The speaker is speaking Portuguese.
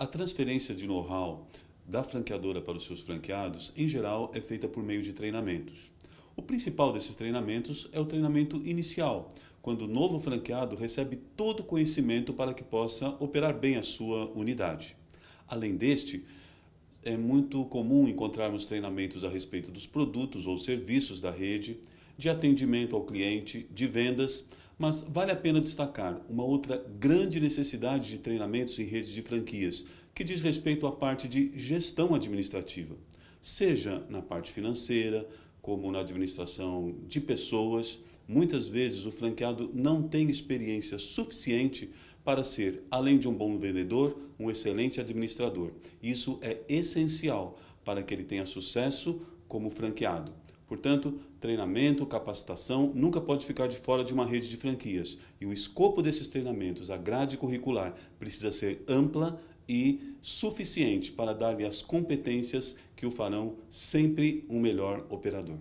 A transferência de know-how da franqueadora para os seus franqueados, em geral, é feita por meio de treinamentos. O principal desses treinamentos é o treinamento inicial, quando o novo franqueado recebe todo o conhecimento para que possa operar bem a sua unidade. Além deste, é muito comum encontrarmos treinamentos a respeito dos produtos ou serviços da rede, de atendimento ao cliente, de vendas, mas vale a pena destacar uma outra grande necessidade de treinamentos em redes de franquias, que diz respeito à parte de gestão administrativa, seja na parte financeira, como na administração de pessoas. Muitas vezes o franqueado não tem experiência suficiente para ser, além de um bom vendedor, um excelente administrador. Isso é essencial para que ele tenha sucesso como franqueado. Portanto, treinamento, capacitação nunca pode ficar de fora de uma rede de franquias e o escopo desses treinamentos, a grade curricular, precisa ser ampla e suficiente para dar-lhe as competências que o farão sempre um melhor operador.